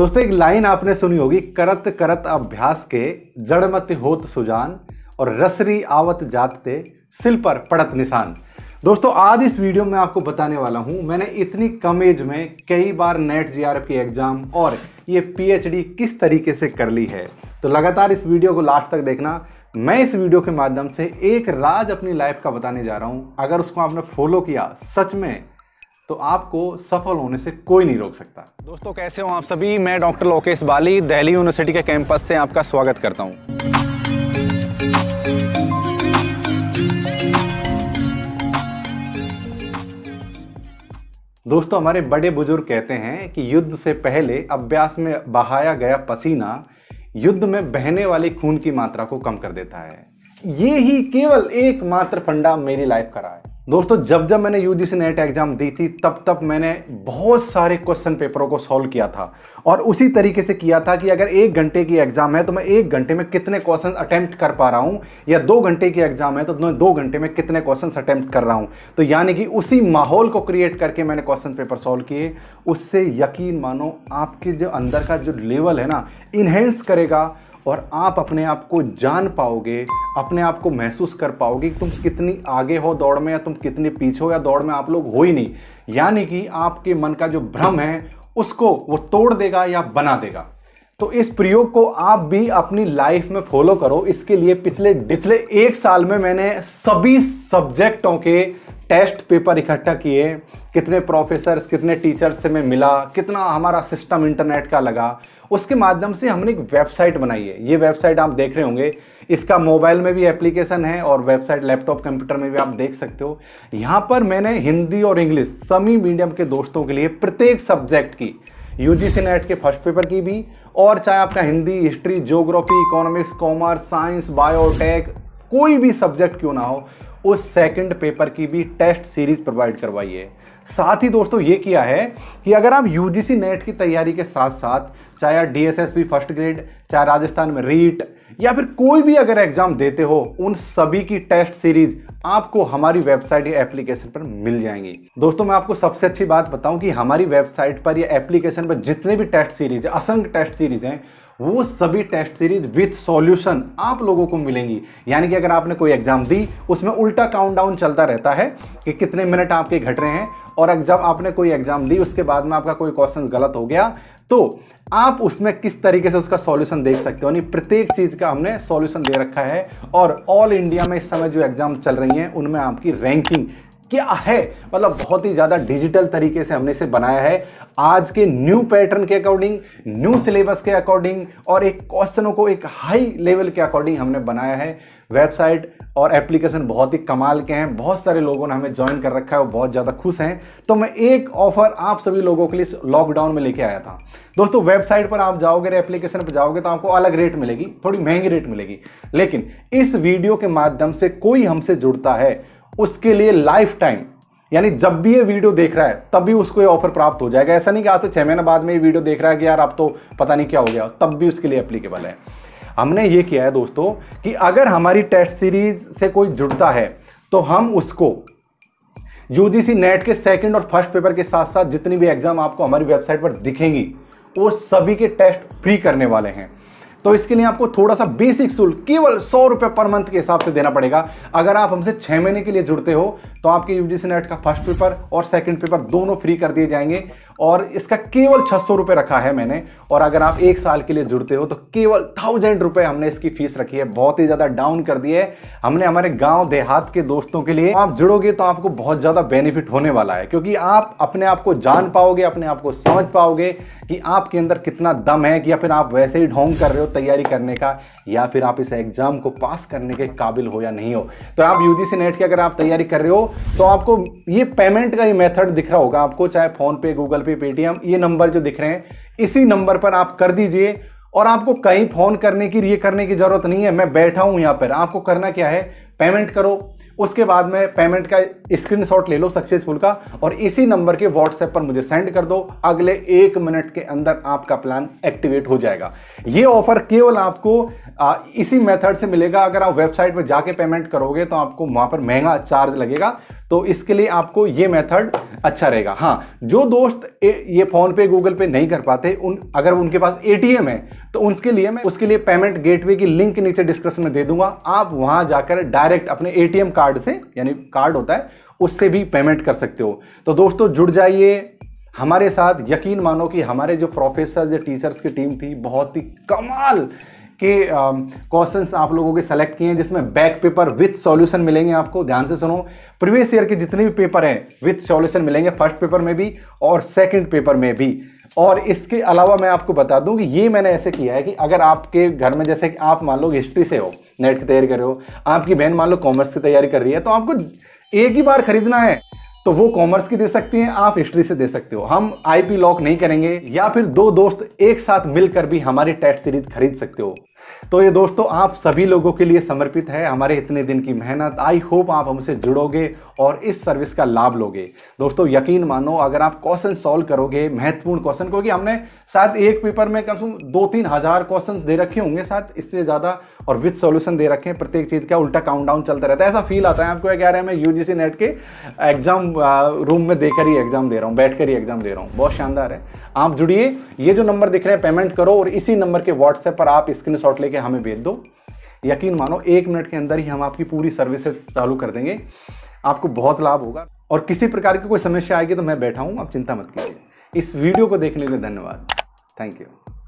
दोस्तों एक लाइन आपने सुनी होगी करत करत अभ्यास के जड़मत होत सुजान और रसरी आवत जातते सिल पर पड़त निशान दोस्तों आज इस वीडियो में आपको बताने वाला हूं मैंने इतनी कम एज में कई बार नेट जीआरएफ की एग्ज़ाम और ये पीएचडी किस तरीके से कर ली है तो लगातार इस वीडियो को लास्ट तक देखना मैं इस वीडियो के माध्यम से एक राज अपनी लाइफ का बताने जा रहा हूं अगर उसको आपने फॉलो किया सच में तो आपको सफल होने से कोई नहीं रोक सकता दोस्तों कैसे हो आप सभी मैं डॉक्टर लोकेश बाली दिल्ली यूनिवर्सिटी के कैंपस से आपका स्वागत करता हूँ दोस्तों हमारे बड़े बुजुर्ग कहते हैं कि युद्ध से पहले अभ्यास में बहाया गया पसीना युद्ध में बहने वाली खून की मात्रा को कम कर देता है ये ही केवल एकमात्र फंडा मेरी लाइफ का रहा है दोस्तों जब जब मैंने यू जी नेट एग्जाम दी थी तब तब मैंने बहुत सारे क्वेश्चन पेपरों को सॉल्व किया था और उसी तरीके से किया था कि अगर एक घंटे की एग्जाम है तो मैं एक घंटे में कितने क्वेश्चन अटैम्प्ट कर पा रहा हूँ या दो घंटे की एग्जाम है तो मैं दो घंटे में कितने क्वेश्चन अटैम्प्ट कर रहा हूँ तो यानी कि उसी माहौल को क्रिएट करके मैंने क्वेश्चन पेपर सॉल्व किए उससे यकीन मानो आपके जो अंदर का जो लेवल है ना इन्हेंस करेगा और आप अपने आप को जान पाओगे अपने आप को महसूस कर पाओगे कि तुम कितनी आगे हो दौड़ में या तुम कितने पीछे हो या दौड़ में आप लोग हो ही नहीं यानी कि आपके मन का जो भ्रम है उसको वो तोड़ देगा या बना देगा तो इस प्रयोग को आप भी अपनी लाइफ में फॉलो करो इसके लिए पिछले पिछले एक साल में मैंने सभी सब्जेक्टों के टेस्ट पेपर इकट्ठा किए कितने प्रोफेसर्स कितने टीचर्स से मैं मिला कितना हमारा सिस्टम इंटरनेट का लगा उसके माध्यम से हमने एक वेबसाइट बनाई है ये वेबसाइट आप देख रहे होंगे इसका मोबाइल में भी एप्लीकेशन है और वेबसाइट लैपटॉप कंप्यूटर में भी आप देख सकते हो यहाँ पर मैंने हिंदी और इंग्लिश सभी मीडियम के दोस्तों के लिए प्रत्येक सब्जेक्ट की यू जी नेट के फर्स्ट पेपर की भी और चाहे आपका Hindi history geography economics commerce science biotech कोई भी सब्जेक्ट क्यों ना हो उस सेकंड पेपर की भी टेस्ट सीरीज प्रोवाइड करवाई है साथ ही दोस्तों ये किया है कि अगर आप यूजीसी नेट की तैयारी के साथ साथ चाहे आप डीएसएसबी फर्स्ट ग्रेड चाहे राजस्थान में रीट या फिर कोई भी अगर एग्जाम देते हो उन सभी की टेस्ट सीरीज आपको हमारी वेबसाइट या एप्लीकेशन पर मिल जाएंगी दोस्तों मैं आपको सबसे अच्छी बात बताऊं कि हमारी वेबसाइट पर या एप्लीकेशन पर जितने भी टेस्ट सीरीज असंख्य टेस्ट सीरीज हैं वो सभी टेस्ट सीरीज विथ सॉल्यूशन आप लोगों को मिलेंगी यानी कि अगर आपने कोई एग्जाम दी उसमें उल्टा काउंटडाउन चलता रहता है कि कितने मिनट आपके घट रहे हैं और जब आपने कोई एग्जाम दी उसके बाद में आपका कोई क्वेश्चन गलत हो गया तो आप उसमें किस तरीके से उसका सॉल्यूशन देख सकते हो यानी प्रत्येक चीज़ का हमने सॉल्यूशन दे रखा है और ऑल इंडिया में इस समय जो एग्जाम चल रही हैं उनमें आपकी रैंकिंग क्या है मतलब बहुत ही ज़्यादा डिजिटल तरीके से हमने इसे बनाया है आज के न्यू पैटर्न के अकॉर्डिंग न्यू सिलेबस के अकॉर्डिंग और एक क्वेश्चनों को एक हाई लेवल के अकॉर्डिंग हमने बनाया है वेबसाइट और एप्लीकेशन बहुत ही कमाल के हैं बहुत सारे लोगों ने हमें ज्वाइन कर रखा है और बहुत ज़्यादा खुश हैं तो मैं एक ऑफर आप सभी लोगों के लिए लॉकडाउन में लेके आया था दोस्तों वेबसाइट पर आप जाओगे एप्लीकेशन पर जाओगे तो आपको अलग रेट मिलेगी थोड़ी महंगी रेट मिलेगी लेकिन इस वीडियो के माध्यम से कोई हमसे जुड़ता है उसके लिए लाइफ टाइम यानी जब भी ये वीडियो देख रहा है तब भी उसको ये ऑफर प्राप्त हो जाएगा ऐसा नहीं कि आज से छः महीने बाद में ये वीडियो देख रहा है कि यार आप तो पता नहीं क्या हो गया तब भी उसके लिए एप्लीकेबल है हमने ये किया है दोस्तों कि अगर हमारी टेस्ट सीरीज से कोई जुड़ता है तो हम उसको यूजीसी नेट के सेकेंड और फर्स्ट पेपर के साथ साथ जितनी भी एग्जाम आपको हमारी वेबसाइट पर दिखेंगी वो सभी के टेस्ट फ्री करने वाले हैं तो इसके लिए आपको थोड़ा सा बेसिक शुल्क केवल सौ रुपये पर मंथ के हिसाब से देना पड़ेगा अगर आप हमसे छः महीने के लिए जुड़ते हो तो आपके यू नेट का फर्स्ट पेपर और सेकेंड पेपर दोनों फ्री कर दिए जाएंगे और इसका केवल छह सौ रखा है मैंने और अगर आप एक साल के लिए जुड़ते हो तो केवल थाउजेंड रुपये हमने इसकी फीस रखी है बहुत ही ज़्यादा डाउन कर दी है हमने हमारे गांव देहात के दोस्तों के लिए आप जुड़ोगे तो आपको बहुत ज़्यादा बेनिफिट होने वाला है क्योंकि आप अपने आप को जान पाओगे अपने आप को समझ पाओगे कि आपके अंदर कितना दम है कि या फिर आप वैसे ही ढोंग कर रहे हो तैयारी करने का या फिर आप इस एग्ज़ाम को पास करने के काबिल हो या नहीं हो तो आप यू नेट की अगर आप तैयारी कर रहे हो तो आपको ये पेमेंट का ही मेथड दिख रहा होगा आपको चाहे फ़ोनपे गूगल पे पे पेटीएम ये नंबर जो दिख रहे हैं इसी नंबर पर आप कर दीजिए और आपको कहीं फ़ोन करने की ये करने की ज़रूरत नहीं है मैं बैठा हूं यहां पर आपको करना क्या है पेमेंट करो उसके बाद में पेमेंट का स्क्रीनशॉट ले लो सक्सेसफुल का और इसी नंबर के व्हाट्सएप पर मुझे सेंड कर दो अगले एक मिनट के अंदर आपका प्लान एक्टिवेट हो जाएगा ये ऑफर केवल आपको आ, इसी मेथड से मिलेगा अगर आप वेबसाइट पर जाके पेमेंट करोगे तो आपको वहाँ पर महंगा चार्ज लगेगा तो इसके लिए आपको ये मेथड अच्छा रहेगा हाँ जो दोस्त ये फ़ोन पे गूगल पे नहीं कर पाते उन अगर उनके पास एटीएम है तो उसके लिए मैं उसके लिए पेमेंट गेटवे की लिंक नीचे डिस्क्रिप्शन में दे दूंगा आप वहाँ जाकर डायरेक्ट अपने एटीएम कार्ड कार्ड से यानी कार्ड होता है उससे भी पेमेंट कर सकते हो तो दोस्तों जुड़ जाइए हमारे साथ यकीन मानो कि हमारे जो प्रोफेसर या टीचर्स की टीम थी बहुत ही कमाल के क्वेश्चंस um, आप लोगों के सेलेक्ट किए हैं जिसमें बैक पेपर विथ सॉल्यूशन मिलेंगे आपको ध्यान से सुनो प्रीवियस ईयर के जितने भी पेपर हैं विथ सॉल्यूशन मिलेंगे फर्स्ट पेपर में भी और सेकंड पेपर में भी और इसके अलावा मैं आपको बता दूं कि ये मैंने ऐसे किया है कि अगर आपके घर में जैसे कि आप मान लो हिस्ट्री से हो नेट की तैयारी कर रहे हो आपकी बहन मान लो कॉमर्स की तैयारी कर रही है तो आपको एक ही बार खरीदना है तो वो कॉमर्स की दे सकती हैं आप हिस्ट्री से दे सकते हो हम आईपी लॉक नहीं करेंगे या फिर दो दोस्त एक साथ मिलकर भी हमारी टेस्ट सीरीज खरीद सकते हो तो ये दोस्तों आप सभी लोगों के लिए समर्पित है हमारे इतने दिन की मेहनत आई होप आप हमसे जुड़ोगे और इस सर्विस का लाभ लोगे दोस्तों यकीन मानो अगर आप क्वेश्चन सॉल्व करोगे महत्वपूर्ण क्वेश्चन क्योंकि हमने शायद एक पेपर में कम से कम दो तीन हज़ार क्वेश्चन दे रखे होंगे शायद इससे ज़्यादा और विथ सॉल्यूशन दे रखे हैं प्रत्येक चीज़ का उल्टा काउंटडाउन चलता रहता है ऐसा फील आता है आपको क्या रहा है मैं यूजीसी नेट के एग्जाम रूम में देकर ही एग्जाम दे रहा हूँ बैठ ही एग्जाम दे रहा हूँ बहुत शानदार है आप जुड़िए ये जो नंबर दिख रहे हैं पेमेंट करो और इसी नंबर के व्हाट्सएप पर आप स्क्रीन लेके हमें भेज दो यकीन मानो एक मिनट के अंदर ही हम आपकी पूरी सर्विस चालू कर देंगे आपको बहुत लाभ होगा और किसी प्रकार की कोई समस्या आएगी तो मैं बैठा हूँ आप चिंता मत कीजिए इस वीडियो को देखने के लिए धन्यवाद थैंक यू